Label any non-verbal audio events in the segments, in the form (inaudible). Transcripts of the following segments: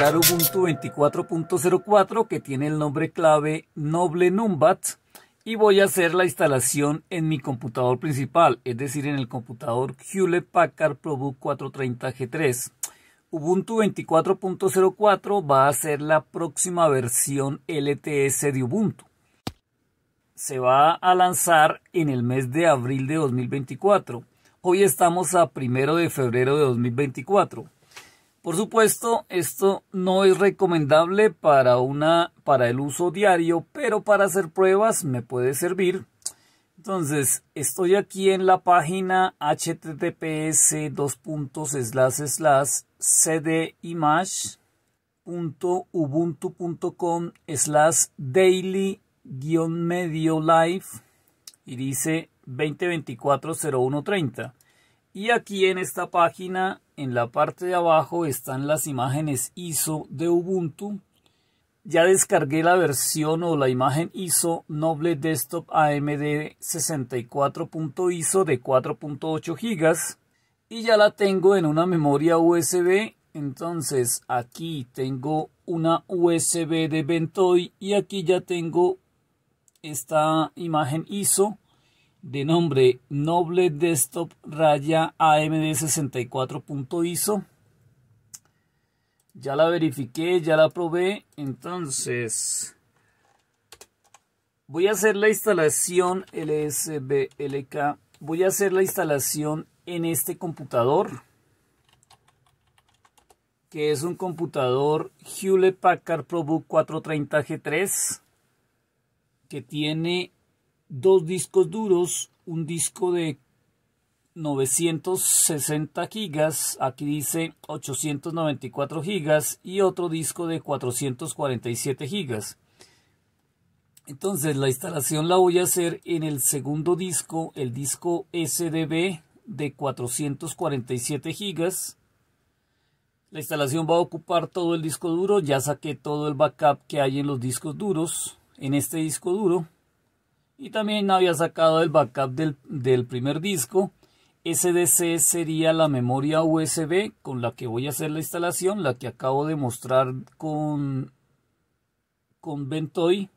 Ubuntu 24.04 que tiene el nombre clave Noble Numbat y voy a hacer la instalación en mi computador principal, es decir, en el computador Hewlett Packard ProBook 430G3. Ubuntu 24.04 va a ser la próxima versión LTS de Ubuntu. Se va a lanzar en el mes de abril de 2024. Hoy estamos a primero de febrero de 2024. Por supuesto, esto no es recomendable para, una, para el uso diario, pero para hacer pruebas me puede servir. Entonces, estoy aquí en la página https cdimage.ubuntu.com slash daily medio live y dice 2024 Y aquí en esta página en la parte de abajo están las imágenes ISO de Ubuntu. Ya descargué la versión o la imagen ISO Noble Desktop AMD 64.ISO de 4.8 GB y ya la tengo en una memoria USB. Entonces aquí tengo una USB de Ventoy y aquí ya tengo esta imagen ISO de nombre Noble Desktop Raya AMD 64.ISO. Ya la verifiqué, ya la probé. Entonces, voy a hacer la instalación LSBLK. Voy a hacer la instalación en este computador. Que es un computador Hewlett Packard ProBook 430 G3. Que tiene dos discos duros, un disco de 960 gigas, aquí dice 894 gigas y otro disco de 447 gigas. Entonces la instalación la voy a hacer en el segundo disco, el disco SDB de 447 gigas. La instalación va a ocupar todo el disco duro, ya saqué todo el backup que hay en los discos duros, en este disco duro y también había sacado el backup del, del primer disco. SDC sería la memoria USB con la que voy a hacer la instalación, la que acabo de mostrar con, con Ventoy.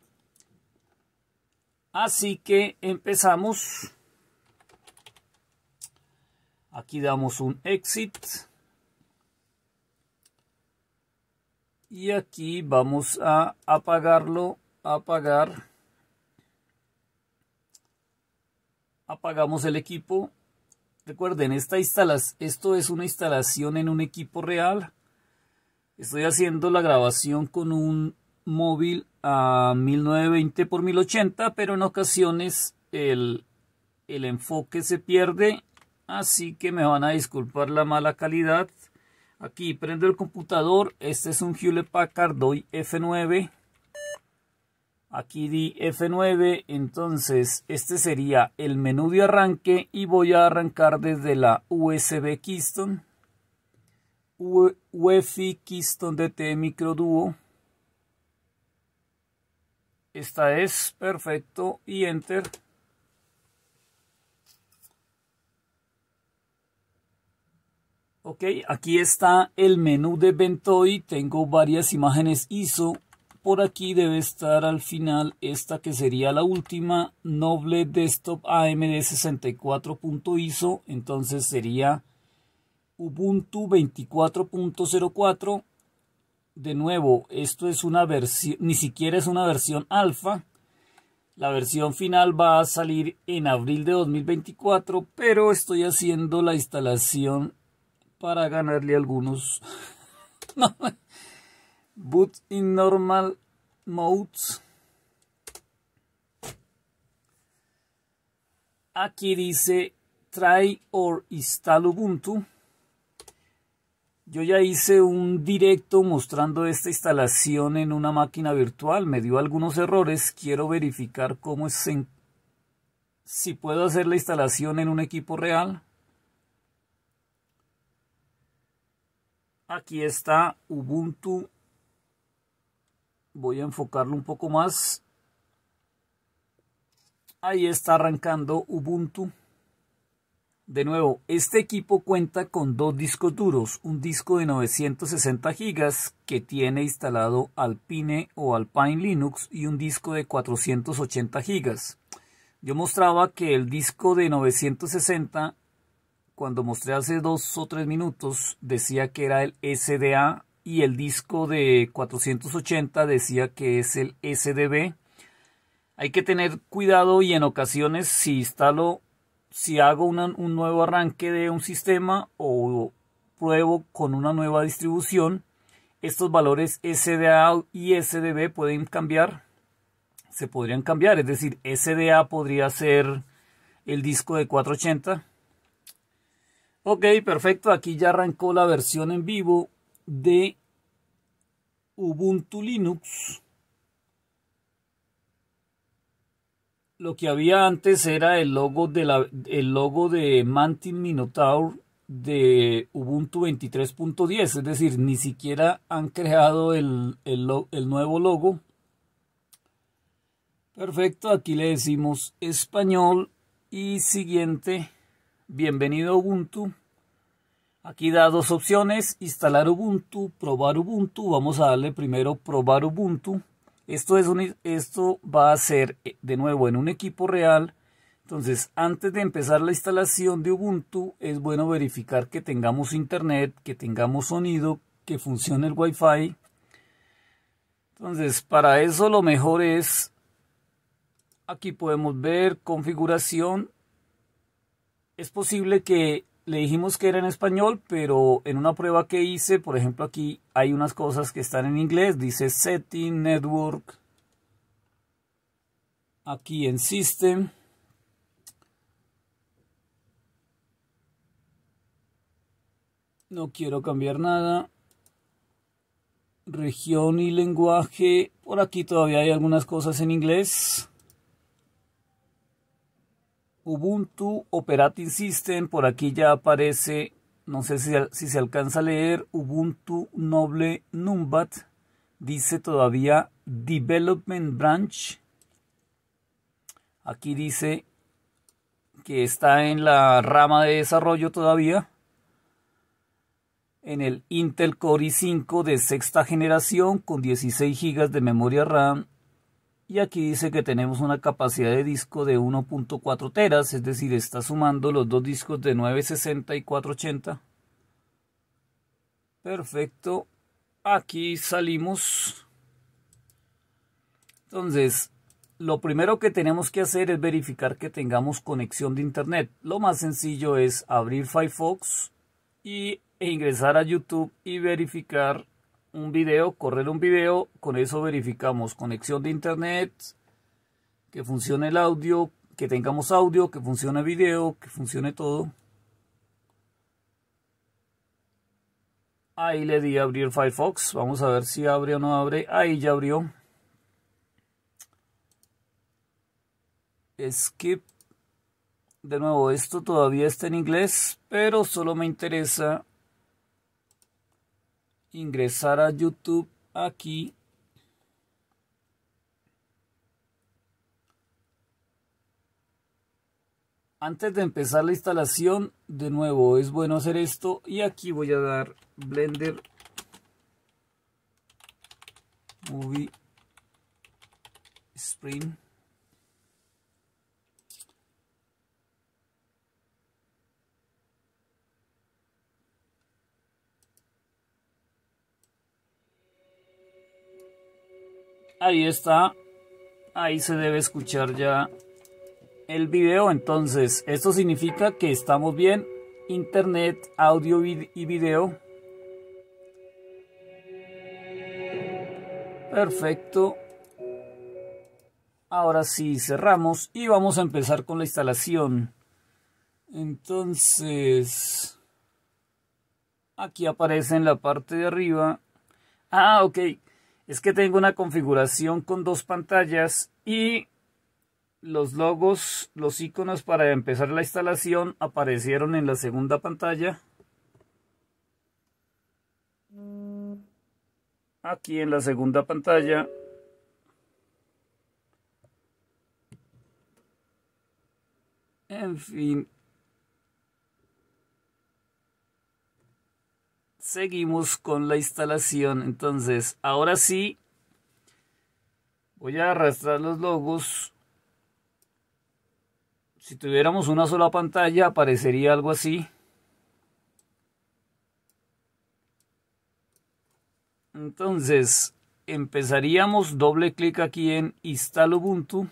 Así que empezamos. Aquí damos un exit. Y aquí vamos a apagarlo, apagar. apagamos el equipo. Recuerden, esta esto es una instalación en un equipo real. Estoy haciendo la grabación con un móvil a 1920 x 1080, pero en ocasiones el, el enfoque se pierde, así que me van a disculpar la mala calidad. Aquí prendo el computador, este es un Hewlett Packard DOI F9 Aquí di F9, entonces este sería el menú de arranque y voy a arrancar desde la USB Keystone, UEFI Keystone DT Micro Duo. Esta es perfecto y Enter. Ok, aquí está el menú de Bentoy. Tengo varias imágenes ISO por aquí debe estar al final esta que sería la última Noble Desktop AMD 64.ISO, entonces sería Ubuntu 24.04. De nuevo, esto es una versión, ni siquiera es una versión alfa. La versión final va a salir en abril de 2024, pero estoy haciendo la instalación para ganarle algunos. (laughs) BOOT in normal modes. Aquí dice try or install Ubuntu. Yo ya hice un directo mostrando esta instalación en una máquina virtual. Me dio algunos errores. Quiero verificar cómo es si puedo hacer la instalación en un equipo real. Aquí está Ubuntu voy a enfocarlo un poco más. Ahí está arrancando Ubuntu. De nuevo, este equipo cuenta con dos discos duros, un disco de 960 GB que tiene instalado Alpine o Alpine Linux y un disco de 480 GB. Yo mostraba que el disco de 960, cuando mostré hace dos o tres minutos, decía que era el SDA y el disco de 480 decía que es el SDB. Hay que tener cuidado y en ocasiones si instalo, si hago un nuevo arranque de un sistema o pruebo con una nueva distribución, estos valores SDA y SDB pueden cambiar, se podrían cambiar, es decir, SDA podría ser el disco de 480. Ok, perfecto, aquí ya arrancó la versión en vivo de Ubuntu Linux. Lo que había antes era el logo de, la, logo de Mantin Minotaur de Ubuntu 23.10, es decir, ni siquiera han creado el, el nuevo logo. Perfecto, aquí le decimos español y siguiente, bienvenido Ubuntu. Aquí da dos opciones, instalar Ubuntu, probar Ubuntu. Vamos a darle primero probar Ubuntu. Esto, es esto va a ser eh, de nuevo en un equipo real. Entonces, antes de empezar la instalación de Ubuntu, es bueno verificar que tengamos internet, que tengamos sonido, que funcione el Wi-Fi. Entonces, para eso lo mejor es, aquí podemos ver configuración. Es posible que le dijimos que era en español, pero en una prueba que hice, por ejemplo, aquí hay unas cosas que están en inglés. Dice Setting, Network. Aquí en System. No quiero cambiar nada. Región y lenguaje. Por aquí todavía hay algunas cosas en inglés. Ubuntu Operating System, por aquí ya aparece, no sé si, si se alcanza a leer, Ubuntu Noble Numbat, dice todavía Development Branch. Aquí dice que está en la rama de desarrollo todavía. En el Intel Core i5 de sexta generación con 16 GB de memoria RAM y aquí dice que tenemos una capacidad de disco de 1.4 teras, es decir, está sumando los dos discos de 960 y 480. Perfecto, aquí salimos. Entonces, lo primero que tenemos que hacer es verificar que tengamos conexión de internet. Lo más sencillo es abrir Firefox e ingresar a YouTube y verificar un video, correr un video, con eso verificamos conexión de internet, que funcione el audio, que tengamos audio, que funcione video, que funcione todo. Ahí le di a abrir Firefox, vamos a ver si abre o no abre, ahí ya abrió. Skip. De nuevo, esto todavía está en inglés, pero solo me interesa ingresar a YouTube aquí. Antes de empezar la instalación, de nuevo es bueno hacer esto y aquí voy a dar Blender Movie Spring. Ahí está. Ahí se debe escuchar ya el video. Entonces, esto significa que estamos bien. Internet, audio y video. Perfecto. Ahora sí, cerramos y vamos a empezar con la instalación. Entonces, aquí aparece en la parte de arriba. Ah, ok es que tengo una configuración con dos pantallas y los logos, los iconos para empezar la instalación aparecieron en la segunda pantalla. Aquí en la segunda pantalla. En fin, seguimos con la instalación. Entonces, ahora sí, voy a arrastrar los logos. Si tuviéramos una sola pantalla, aparecería algo así. Entonces, empezaríamos doble clic aquí en Instal Ubuntu.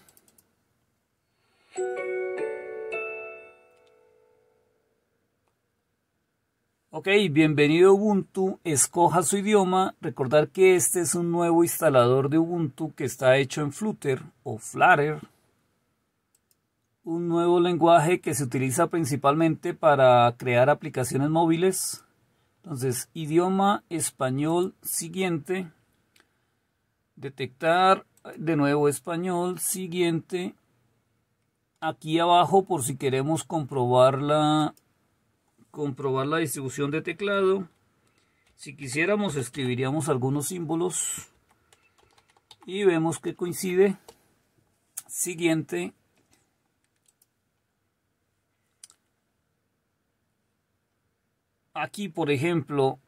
Ok, bienvenido Ubuntu, escoja su idioma, recordar que este es un nuevo instalador de Ubuntu que está hecho en Flutter o Flutter, un nuevo lenguaje que se utiliza principalmente para crear aplicaciones móviles. Entonces, idioma español siguiente, detectar de nuevo español siguiente, aquí abajo por si queremos comprobar la comprobar la distribución de teclado. Si quisiéramos escribiríamos algunos símbolos y vemos que coincide. Siguiente. Aquí, por ejemplo,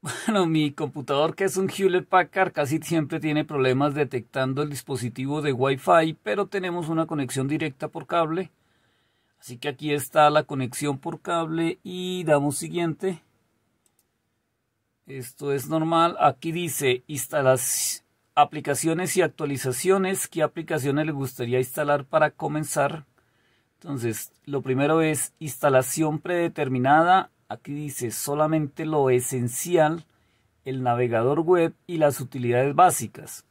(laughs) bueno, mi computador que es un Hewlett Packard casi siempre tiene problemas detectando el dispositivo de Wi-Fi, pero tenemos una conexión directa por cable. Así que aquí está la conexión por cable y damos siguiente. Esto es normal. Aquí dice instalas aplicaciones y actualizaciones. ¿Qué aplicaciones le gustaría instalar para comenzar? Entonces, lo primero es instalación predeterminada. Aquí dice solamente lo esencial, el navegador web y las utilidades básicas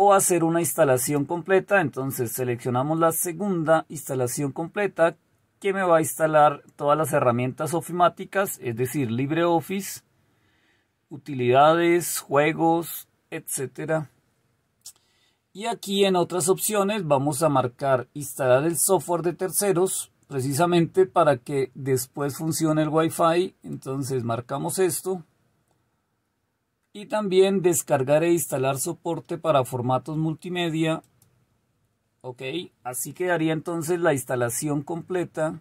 o hacer una instalación completa. Entonces seleccionamos la segunda instalación completa que me va a instalar todas las herramientas ofimáticas, es decir, LibreOffice, utilidades, juegos, etcétera. Y aquí en otras opciones vamos a marcar instalar el software de terceros precisamente para que después funcione el Wi-Fi. Entonces marcamos esto y también descargar e instalar soporte para formatos multimedia. Ok, así quedaría entonces la instalación completa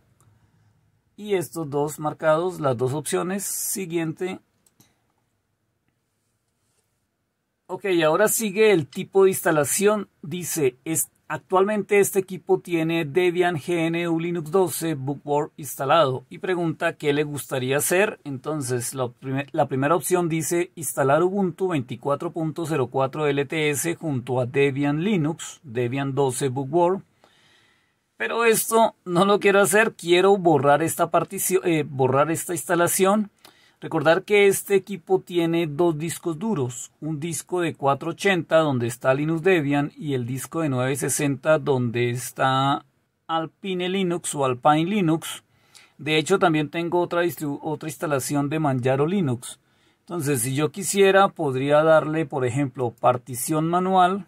y estos dos marcados, las dos opciones. Siguiente. Ok, ahora sigue el tipo de instalación. Dice, Actualmente este equipo tiene Debian, GNU, Linux 12, Bookworm instalado y pregunta qué le gustaría hacer. Entonces la, primera opción dice instalar Ubuntu 24.04 LTS junto a Debian Linux, Debian 12 Bookworm. Pero esto no lo quiero hacer, quiero borrar esta partición, eh, borrar esta instalación Recordar que este equipo tiene dos discos duros, un disco de 480 donde está Linux Debian y el disco de 960 donde está Alpine Linux o Alpine Linux. De hecho también tengo otra, otra instalación de Manjaro Linux. Entonces si yo quisiera podría darle por ejemplo partición manual,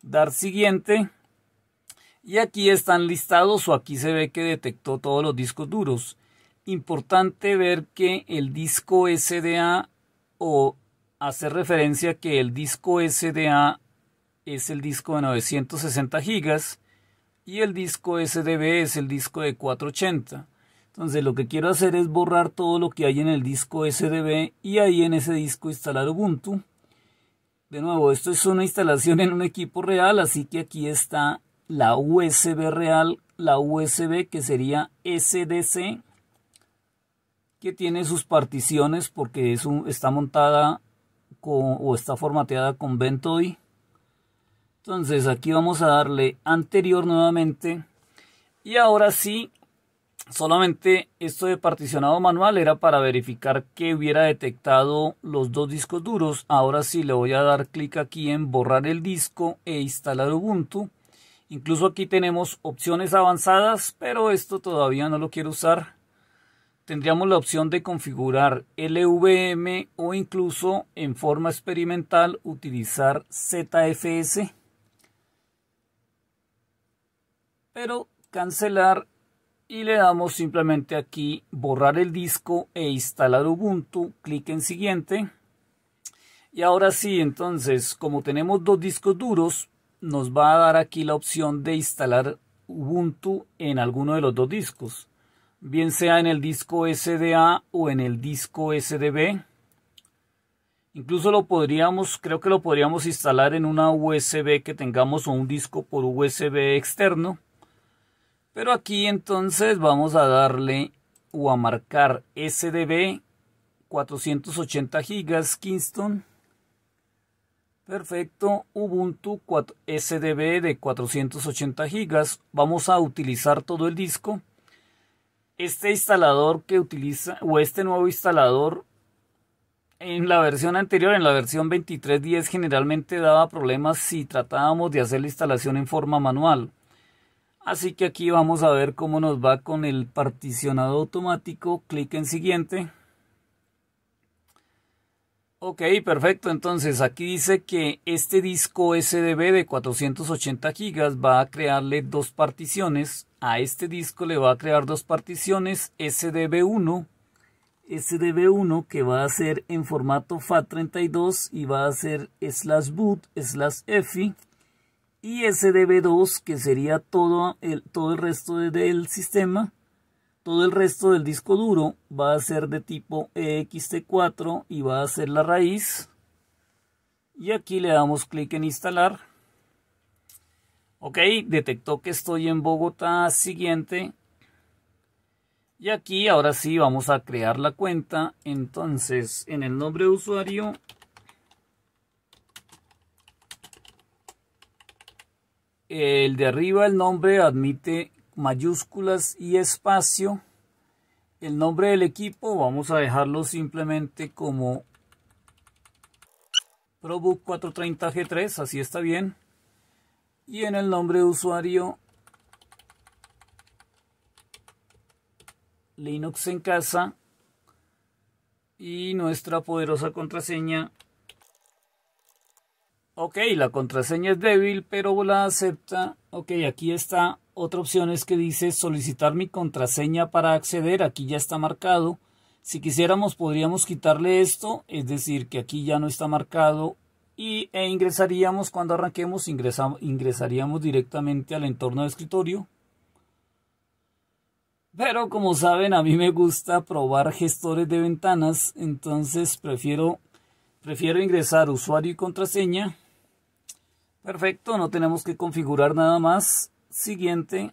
dar siguiente y aquí están listados o aquí se ve que detectó todos los discos duros importante ver que el disco SDA o hacer referencia que el disco SDA es el disco de 960 GB y el disco SDB es el disco de 480. Entonces lo que quiero hacer es borrar todo lo que hay en el disco SDB y ahí en ese disco instalar Ubuntu. De nuevo, esto es una instalación en un equipo real, así que aquí está la USB real, la USB que sería SDC que tiene sus particiones porque es está montada o está formateada con Ventoy. Entonces aquí vamos a darle anterior nuevamente. Y ahora sí, solamente esto de particionado manual era para verificar que hubiera detectado los dos discos duros. Ahora sí le voy a dar clic aquí en borrar el disco e instalar Ubuntu. Incluso aquí tenemos opciones avanzadas, pero esto todavía no lo quiero usar tendríamos la opción de configurar LVM o incluso en forma experimental utilizar ZFS, pero cancelar y le damos simplemente aquí borrar el disco e instalar Ubuntu, clic en siguiente. Y ahora sí, entonces, como tenemos dos discos duros, nos va a dar aquí la opción de instalar Ubuntu en alguno de los dos discos bien sea en el disco SDA o en el disco SDB. Incluso lo podríamos, creo que lo podríamos instalar en una USB que tengamos o un disco por USB externo. Pero aquí entonces vamos a darle o a marcar SDB 480 GB Kingston. Perfecto, Ubuntu SDB de 480 GB. Vamos a utilizar todo el disco este instalador que utiliza o este nuevo instalador en la versión anterior, en la versión 23.10, generalmente daba problemas si tratábamos de hacer la instalación en forma manual. Así que aquí vamos a ver cómo nos va con el particionado automático. Clic en siguiente. Ok, perfecto. Entonces aquí dice que este disco SDB de 480 GB va a crearle dos particiones a este disco le va a crear dos particiones SDB1 SDB1 que va a ser en formato FAT32 y va a ser slash boot slash EFI y SDB2 que sería todo el, todo el resto del sistema todo el resto del disco duro va a ser de tipo EXT4 y va a ser la raíz y aquí le damos clic en instalar Ok, detectó que estoy en Bogotá, siguiente. Y aquí ahora sí vamos a crear la cuenta. Entonces, en el nombre de usuario. El de arriba, el nombre, admite mayúsculas y espacio. El nombre del equipo vamos a dejarlo simplemente como ProBook 430G3, así está bien y en el nombre de usuario Linux en casa y nuestra poderosa contraseña. Ok, la contraseña es débil, pero la acepta. Ok, aquí está otra opción es que dice solicitar mi contraseña para acceder. Aquí ya está marcado. Si quisiéramos podríamos quitarle esto, es decir, que aquí ya no está marcado y, e ingresaríamos cuando arranquemos ingresaríamos directamente al entorno de escritorio pero como saben a mí me gusta probar gestores de ventanas entonces prefiero prefiero ingresar usuario y contraseña perfecto no tenemos que configurar nada más siguiente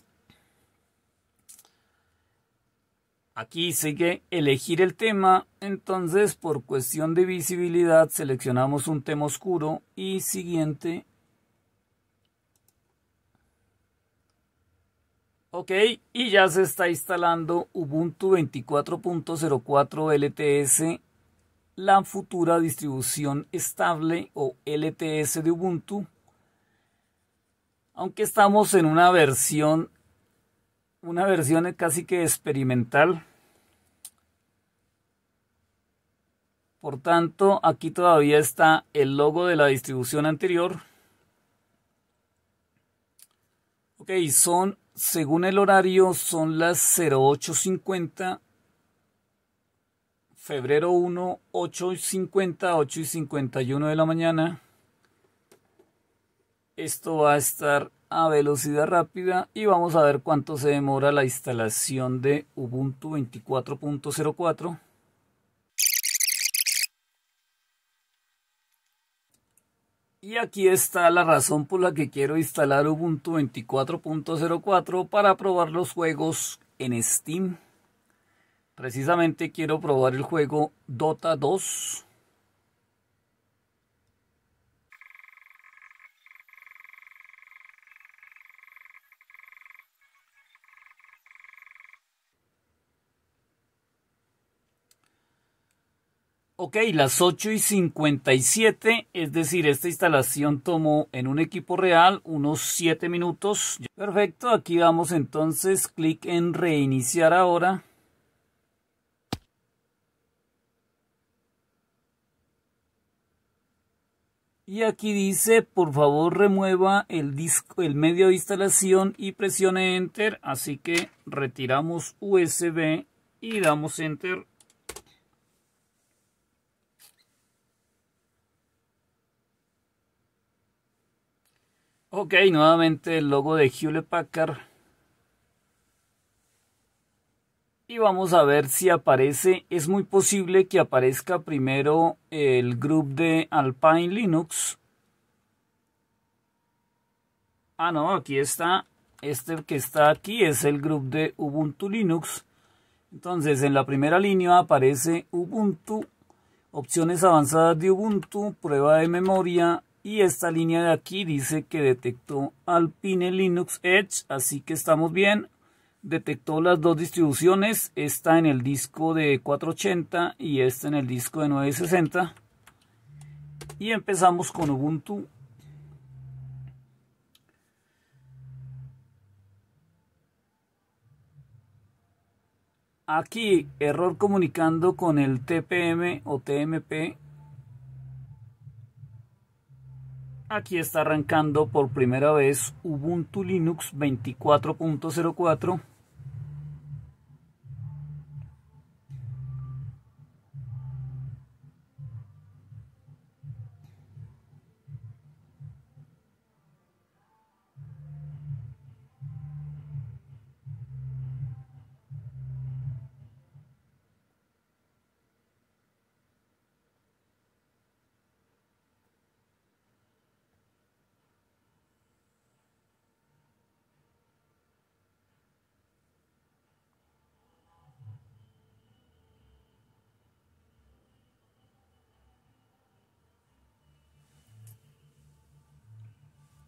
Aquí sigue elegir el tema, entonces por cuestión de visibilidad seleccionamos un tema oscuro y siguiente. Ok, y ya se está instalando Ubuntu 24.04 LTS, la futura distribución estable o LTS de Ubuntu. Aunque estamos en una versión, una versión casi que experimental, Por tanto, aquí todavía está el logo de la distribución anterior. Ok, son, según el horario, son las 08.50, febrero 1, 8.50, 8.51 de la mañana. Esto va a estar a velocidad rápida y vamos a ver cuánto se demora la instalación de Ubuntu 24.04. Y aquí está la razón por la que quiero instalar Ubuntu 24.04 para probar los juegos en Steam. Precisamente quiero probar el juego Dota 2 Ok, las 8 y 57, es decir, esta instalación tomó en un equipo real unos 7 minutos. Perfecto, aquí vamos entonces, clic en reiniciar ahora. Y aquí dice, por favor remueva el disco, el medio de instalación y presione Enter. Así que retiramos USB y damos Enter. Ok, nuevamente el logo de Hewlett Packard. Y vamos a ver si aparece. Es muy posible que aparezca primero el grupo de Alpine Linux. Ah, no, aquí está. Este que está aquí es el grupo de Ubuntu Linux. Entonces, en la primera línea aparece Ubuntu, opciones avanzadas de Ubuntu, prueba de memoria, y esta línea de aquí dice que detectó Alpine Linux Edge, así que estamos bien. Detectó las dos distribuciones, esta en el disco de 480 y esta en el disco de 960. Y empezamos con Ubuntu aquí error comunicando con el TPM o TMP Aquí está arrancando por primera vez Ubuntu Linux 24.04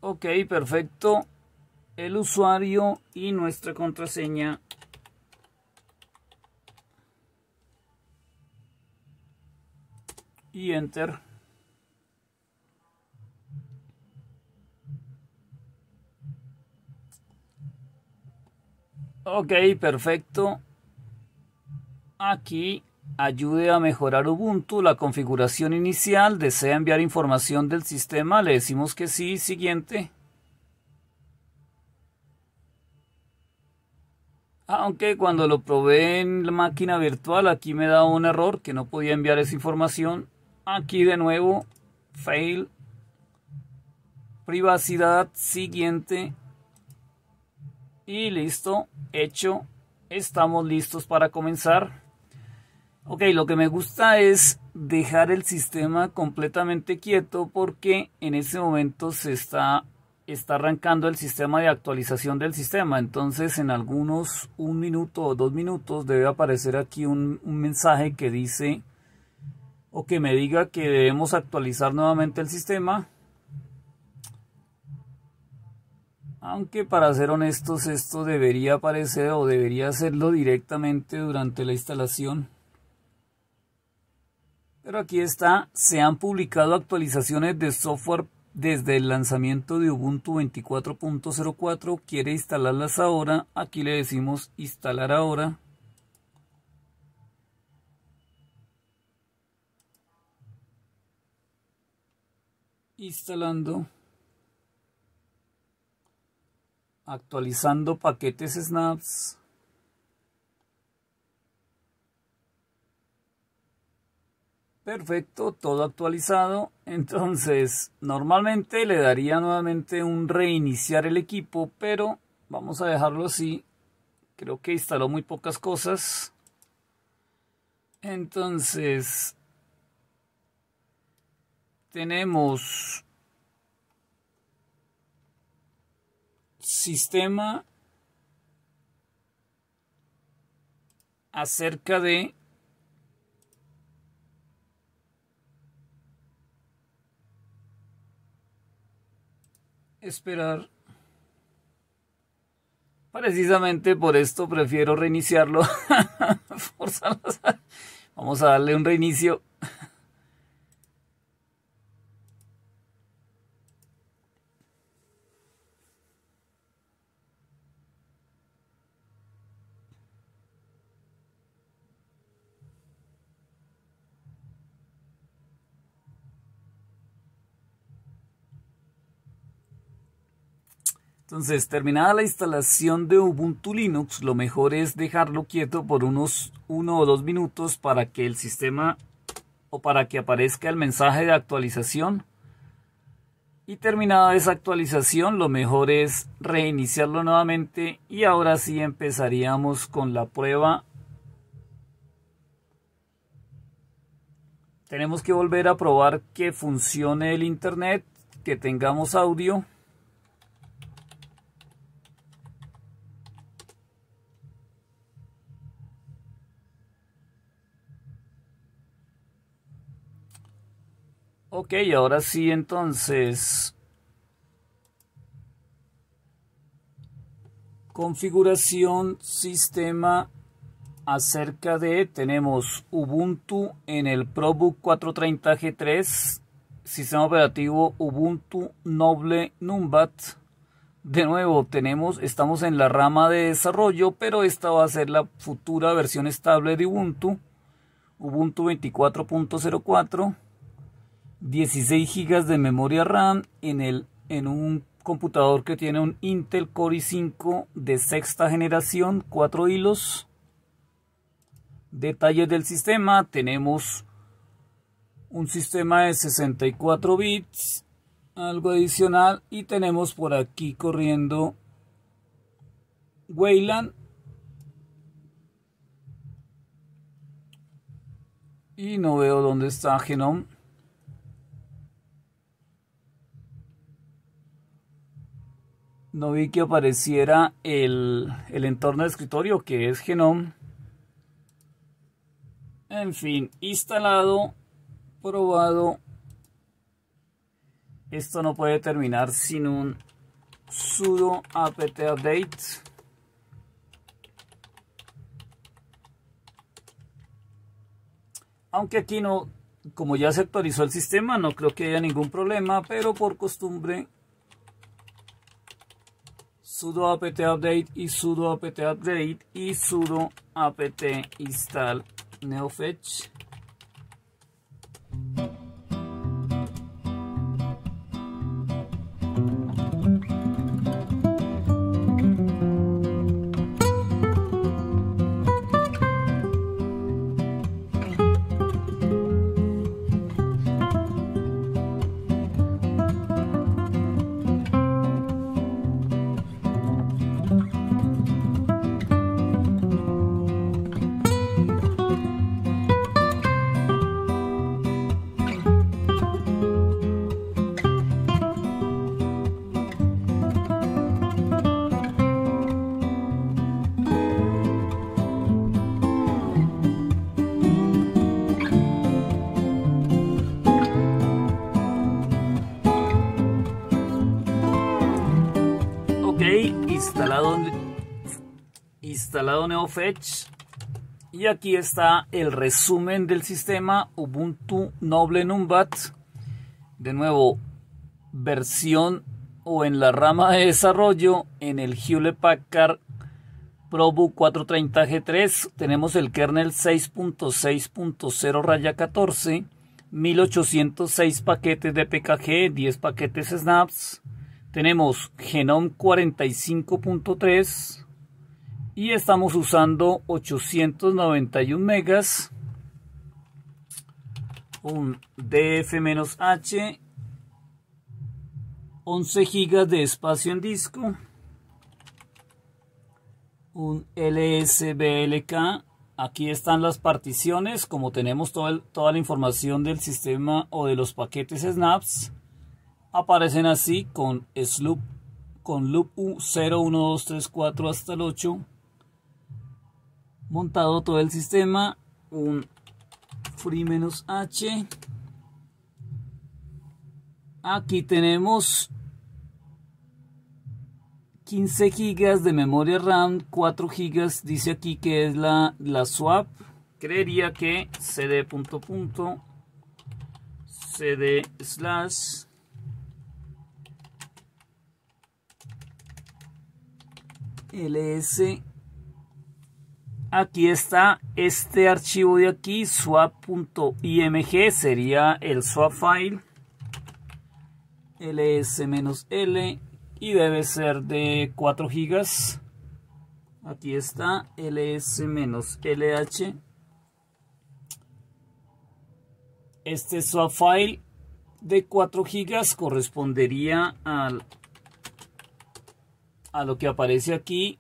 Ok, perfecto. El usuario y nuestra contraseña. Y enter. Ok, perfecto. Aquí ayude a mejorar Ubuntu la configuración inicial, desea enviar información del sistema, le decimos que sí, siguiente. Aunque cuando lo probé en la máquina virtual aquí me da un error que no podía enviar esa información. Aquí de nuevo, fail, privacidad, siguiente y listo, hecho, estamos listos para comenzar. Ok, lo que me gusta es dejar el sistema completamente quieto porque en ese momento se está, está arrancando el sistema de actualización del sistema. Entonces en algunos un minuto o dos minutos debe aparecer aquí un mensaje que dice o que me diga que debemos actualizar nuevamente el sistema. Aunque para ser honestos esto debería aparecer o debería hacerlo directamente durante la instalación. Pero aquí está, se han publicado actualizaciones de software desde el lanzamiento de Ubuntu 24.04. Quiere instalarlas ahora, aquí le decimos instalar ahora. Instalando. Actualizando paquetes snaps. Perfecto, todo actualizado. Entonces, normalmente le daría nuevamente un reiniciar el equipo, pero vamos a dejarlo así. Creo que instaló muy pocas cosas. Entonces, tenemos sistema acerca de esperar. Precisamente por esto prefiero reiniciarlo. (laughs) Vamos a darle un reinicio Entonces, terminada la instalación de Ubuntu Linux, lo mejor es dejarlo quieto por unos 1 o 2 minutos para que el sistema o para que aparezca el mensaje de actualización. Y terminada esa actualización, lo mejor es reiniciarlo nuevamente y ahora sí empezaríamos con la prueba. Tenemos que volver a probar que funcione el internet, que tengamos audio. Ok, ahora sí entonces. Configuración sistema acerca de tenemos Ubuntu en el ProBook 430G3, sistema operativo Ubuntu Noble Numbat. De nuevo, tenemos estamos en la rama de desarrollo, pero esta va a ser la futura versión estable de Ubuntu, Ubuntu 24.04 16 GB de memoria RAM en, el, en un computador que tiene un Intel Core i5 de sexta generación, 4 hilos. Detalles del sistema, tenemos un sistema de 64 bits, algo adicional y tenemos por aquí corriendo Wayland y no veo dónde está Genome. no vi que apareciera el, entorno de escritorio que es Genome. En fin, instalado, probado. Esto no puede terminar sin un sudo apt update. Aunque aquí no, como ya se actualizó el sistema, no creo que haya ningún problema, pero por costumbre sudo apt update y sudo apt update y sudo apt install neofetch instalado NeoFetch y aquí está el resumen del sistema Ubuntu Noble Numbat. De nuevo, versión o en la rama de desarrollo en el Hewlett Packard ProBook 430G3 tenemos el kernel 6.6.0 raya 14, 1806 paquetes de PKG, 10 paquetes snaps. Tenemos Genome 45.3, y estamos usando 891 megas un DF-H 11 gigas de espacio en disco un LSBLK aquí están las particiones como tenemos toda la información del sistema o de los paquetes snaps aparecen así con loop con loop 01234 hasta el 8 montado todo el sistema, un free-h. Aquí tenemos 15 gigas de memoria RAM, 4 gigas dice aquí que es la, la swap. Creería que cd punto punto cd slash ls aquí está este archivo de aquí, swap.img, sería el swap file ls-l y debe ser de 4 gigas. Aquí está ls-lh. Este swap file de 4 gigas correspondería al, a lo que aparece aquí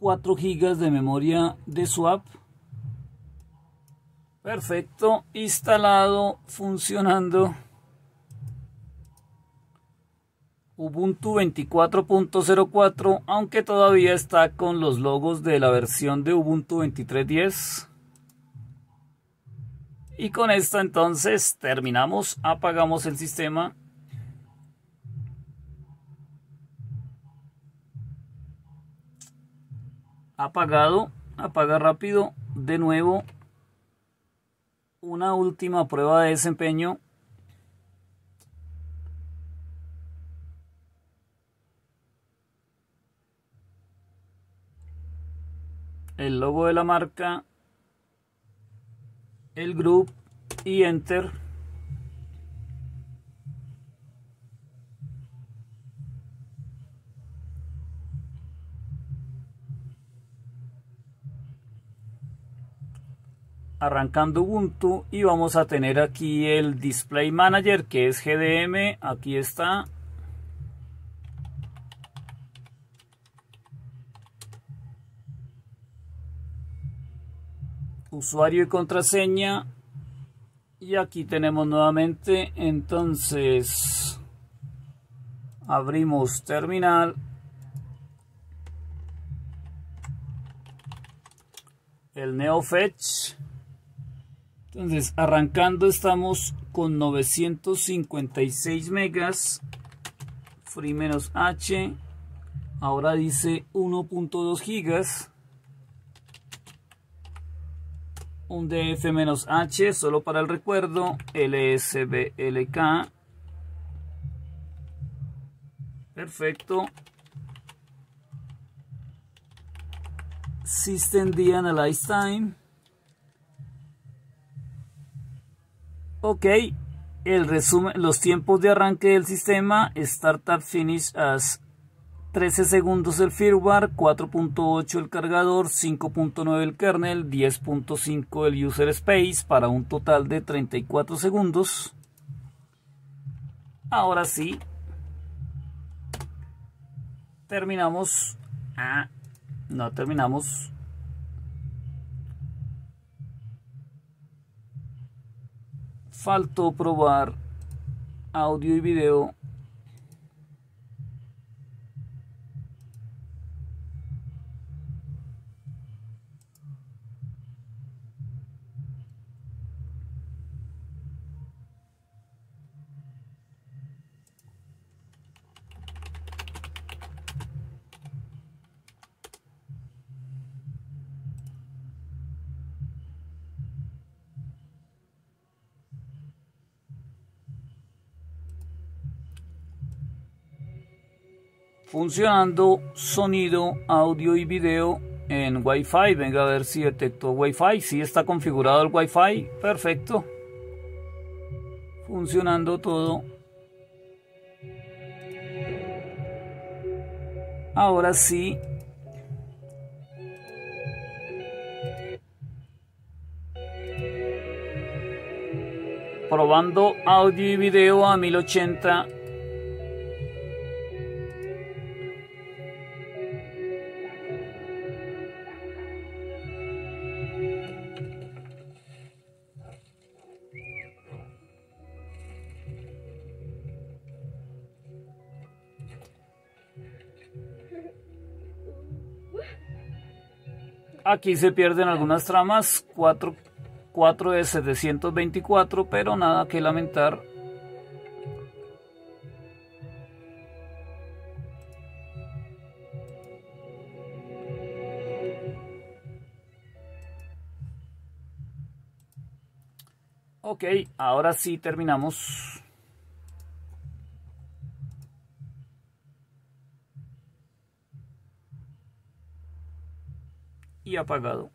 4 GB de memoria de swap. Perfecto, instalado, funcionando. Ubuntu 24.04, aunque todavía está con los logos de la versión de Ubuntu 23.10. Y con esto entonces terminamos, apagamos el sistema apagado, apaga rápido, de nuevo, una última prueba de desempeño. El logo de la marca, el group y enter. arrancando Ubuntu y vamos a tener aquí el Display Manager que es GDM, aquí está. Usuario y contraseña. Y aquí tenemos nuevamente, entonces, abrimos terminal. El NeoFetch. Entonces, arrancando estamos con 956 megas. Free H. Ahora dice 1.2 gigas. Un DF menos H, solo para el recuerdo. LSBLK. Perfecto. System D Analyze Time. Ok, el resumen, los tiempos de arranque del sistema, startup finish as 13 segundos el firmware, 4.8 el cargador, 5.9 el kernel, 10.5 el user space para un total de 34 segundos. Ahora sí, terminamos. Ah, no terminamos. Falto probar audio y video funcionando sonido, audio y video en Wi-Fi. Venga a ver si detectó Wi-Fi. Si está configurado el Wi-Fi, perfecto. Funcionando todo. Ahora sí. Probando audio y video a 1080 Aquí se pierden algunas tramas, 4, 4 de 724, pero nada que lamentar. Ok, ahora sí terminamos. e apagado